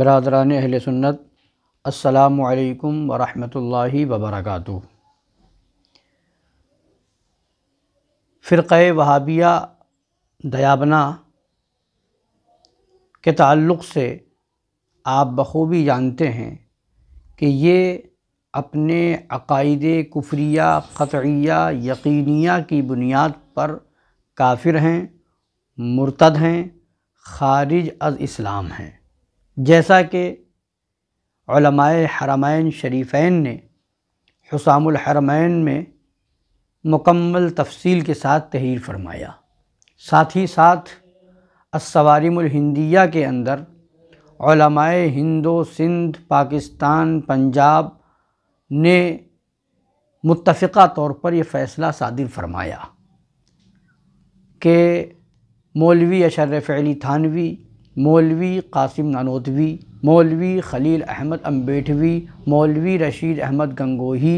बरदरान अहिल सुन्नत असलकम वरहि वबरक फ़िरक़ वहाबिया दयाबना के ताल्लुक़ से आप बखूबी जानते हैं कि ये अपने अकायद कुफरिया क़तया यकीनिया की बुनियाद पर काफिर हैं मुर्तद हैं खारिज अज़ इस्लाम हैं जैसा कि हरमैन शरीफ़ैन ने हसामुलहरमैन में मुकम्मल तफसील के साथ तहरीर फरमाया साथ ही साथ असवारिमहिंदिया के अंदर हिंदो सिंध पाकिस्तान पंजाब ने मुतफ़ा तौर पर यह फ़ैसला सादिर फरमाया कि मौलवी अशरफ़ अली थानवी मौलवी कासिम नानोतवी मौलवी खलील अहमद अम्बेठवी मौलवी रशीद अहमद गंगोही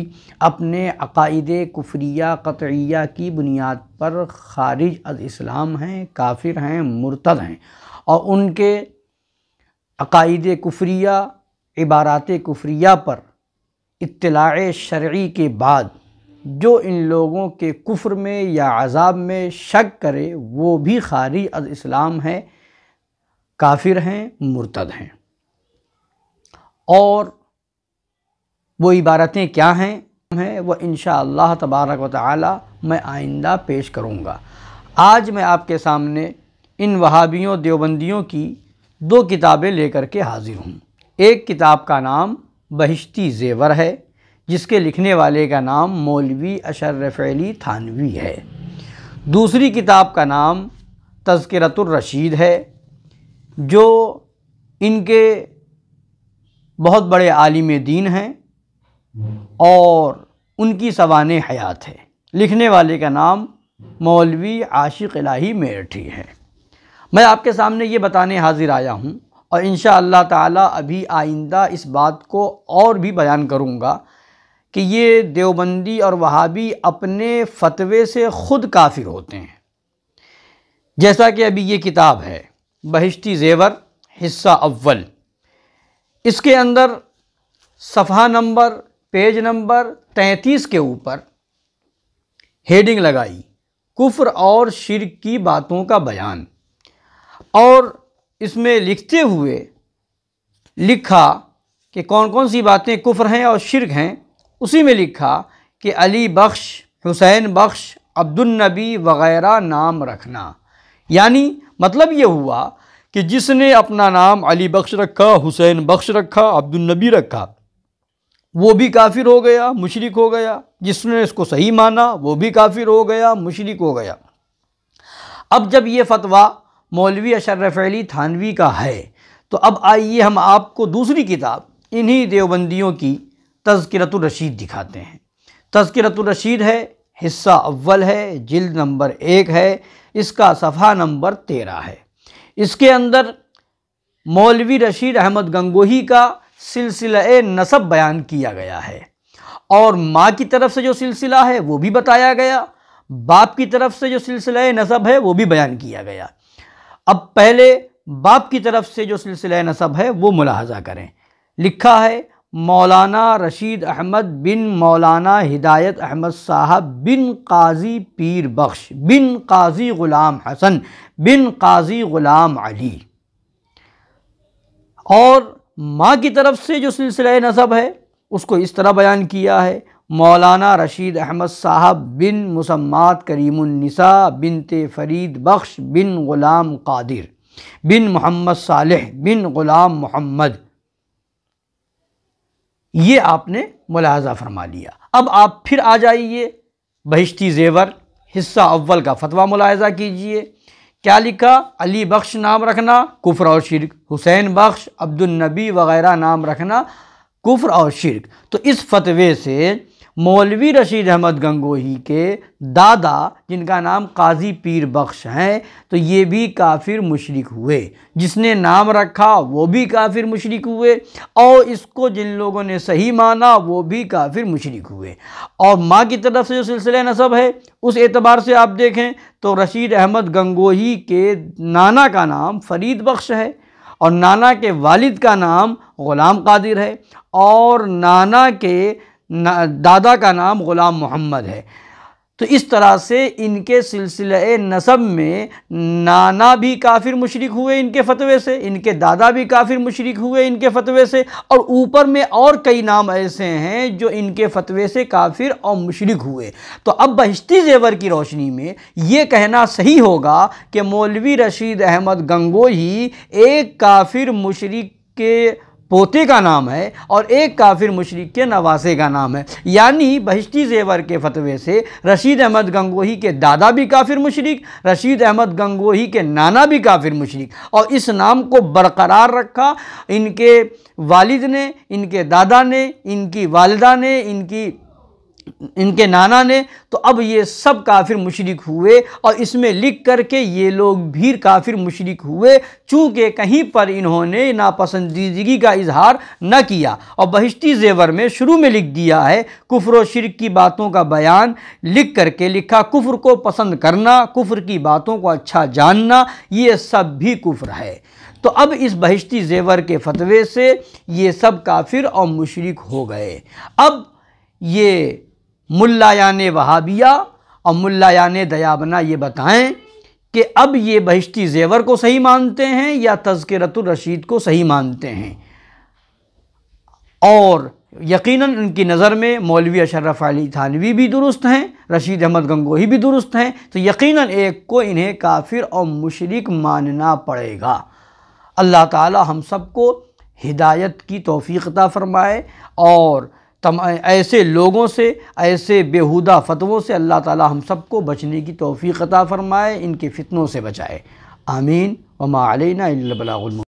अपने अकायद कुफरिया कतरिया की बुनियाद पर खारिज अज इस्लाम हैं काफिर हैं मुर्तद हैं और उनके अकायद कुफरिया इबारात कुफरिया पर इतलाए शर्य के बाद जो इन लोगों के कुफ्र में या अजाब में शक करे वो भी खारिज अज इस्लाम है काफिर हैं मुर्तद हैं और वो इबारतें क्या हैं हैं वह इन शह तबारक व ताली मैं आइंदा पेश करूँगा आज मैं आपके सामने इन वहाबियों देवबंदियों की दो किताबें लेकर के हाजिर हूँ एक किताब का नाम बहिश्ती जेवर है जिसके लिखने वाले का नाम मौलवी अशर्रफली थानवी है दूसरी किताब का नाम तस्करतुलरशीद है जो इनके बहुत बड़े आलिम दीन हैं और उनकी सवान हयात है लिखने वाले का नाम मौलवी आशिक इलाही मेरठी है मैं आपके सामने ये बताने हाजिर आया हूँ और इन ताला अभी आइंदा इस बात को और भी बयान करूँगा कि ये देवबंदी और वहाबी अपने फतवे से ख़ुद काफिर होते हैं जैसा कि अभी ये किताब है बहिश्ती जेवर हिस्सा अव्वल इसके अंदर सफ़ा नंबर पेज नंबर तैंतीस के ऊपर हेडिंग लगाई कुफ्र और शिर की बातों का बयान और इसमें लिखते हुए लिखा कि कौन कौन सी बातें कुफ्र हैं और शिरक हैं उसी में लिखा कि अली बख्श हुसैन बख्श अब्दुलनबी वगैरह नाम रखना यानी मतलब ये हुआ कि जिसने अपना नाम अली बख्श रखा हुसैन बख्श रखा अब्दुलनबी रखा वो भी काफिर हो गया मुशरक हो गया जिसने इसको सही माना वो भी काफिर हो गया मुशरक हो गया अब जब ये फतवा मौलवी अशरफ अली थानवी का है तो अब आइए हम आपको दूसरी किताब इन्हीं देवबंदियों की तस्करतुलरशीद दिखाते हैं तस्करतुलरशीद है हिस्सा अव्वल है जिल्द नंबर एक है इसका सफ़ा नंबर तेरह है इसके अंदर मौलवी रशीद अहमद गंगोही का सिलसिला नसब बयान किया गया है और माँ की तरफ से जो सिलसिला है वो भी बताया गया बाप की तरफ से जो सिलसिला नसब है वो भी बयान किया गया अब पहले बाप की तरफ से जो सिलसिला नसब है वो मुलाहजा करें लिखा है मौलाना रशीद अहमद बिन मौलाना हिदायत अहमद साहब बिन काजी पीर बख्श बिन काजी ग़ुलाम हसन बिन काजी ग़ुलाम अली और माँ की तरफ से जो सिलसिला नसब है उसको इस तरह बयान किया है मौलाना रशीद अहमद साहब बिन मुसम्मात करीमनिसा बिनते फरीद बख्श बिन ग़ुलाम कादिर बिन मोहम्मद सालह बिन ग़ुलाम मोहम्मद ये आपने मुलाजा फरमा लिया अब आप फिर आ जाइए बहिश्ती जेवर हिस्सा अव्वल का फतवा मुलायजा कीजिए क्या लिखा अली बख्श नाम रखना कुफ्र और शिरक हुसैन बख्श अब्दुलनबी वगैरह नाम रखना कुफ्र और शिरक तो इस फतवे से मौलवी रशीद अहमद गंगोही के दादा जिनका नाम काजी पीर बख्श हैं तो ये भी काफिर मुशरक हुए जिसने नाम रखा वो भी काफिर मुशरक हुए और इसको जिन लोगों ने सही माना वो भी काफिर मुशरक हुए और माँ की तरफ से जो सिलसिला नसब है उस एतबार से आप देखें तो रशीद अहमद गंगोही के नाना का नाम फरीद बख्श है और नाना के वालिद का नाम ग़ुलाम कादिर है और नाना के दादा का नाम ग़ुलाम मोहम्मद है तो इस तरह से इनके सिलसिले नसब में नाना भी काफिर मशरक हुए इनके फतवे से इनके दादा भी काफिर मशरक हुए इनके फतवे से और ऊपर में और कई नाम ऐसे हैं जो इनके फतवे से काफिर और मशरक हुए तो अब बहिश्ती जेवर की रोशनी में ये कहना सही होगा कि मौलवी रशीद अहमद गंगोही एक काफिर मशरक के पोते का नाम है और एक काफिर मुशरक के नवासे का नाम है यानी बहिश्ती जेवर के फतवे से रशीद अहमद गंगोही के दादा भी काफिर मुशरक रशीद अहमद गंगोही के नाना भी काफिर मुशरक और इस नाम को बरकरार रखा इनके वालिद ने इनके दादा ने इनकी वालदा ने इनकी इनके नाना ने तो अब ये सब काफिर मुशरक हुए और इसमें लिख करके ये लोग भी काफिर मुशरक हुए चूँकि कहीं पर इन्होंने नापसंदीदगी का इजहार न किया और बहिश्ती जेवर में शुरू में लिख दिया है कुफर शिरक की बातों का बयान लिख करके लिखा कुफ्र को पसंद करना कुफ्र की बातों को अच्छा जानना ये सब भी कुफ्र है तो अब इस बहिश्ती जेवर के फतवे से ये सब काफिर और मुशरक हो गए अब ये मुल्ला यान वहाबिया और मुल्ला यान दयाबना ये बताएं कि अब ये बहिश्ती जेवर को सही मानते हैं या रशीद को सही मानते हैं और यकीनन उनकी नज़र में मौलवी अशरफ अली थानवी भी दुरुस्त हैं रशीद अहमद गंगोही भी दुरुस्त हैं तो यकीनन एक को इन्हें काफिर और मुशरक मानना पड़ेगा अल्लाह ताला हम सबको हिदायत की तोफ़ी अता फ़रमाए और तम ऐसे लोगों से ऐसे बेहुदा फतवों से अल्लाह ताला हम सबको बचने की तोफ़ी अता फ़रमाए इनके फितनों से बचाए आमीन वमा अलैना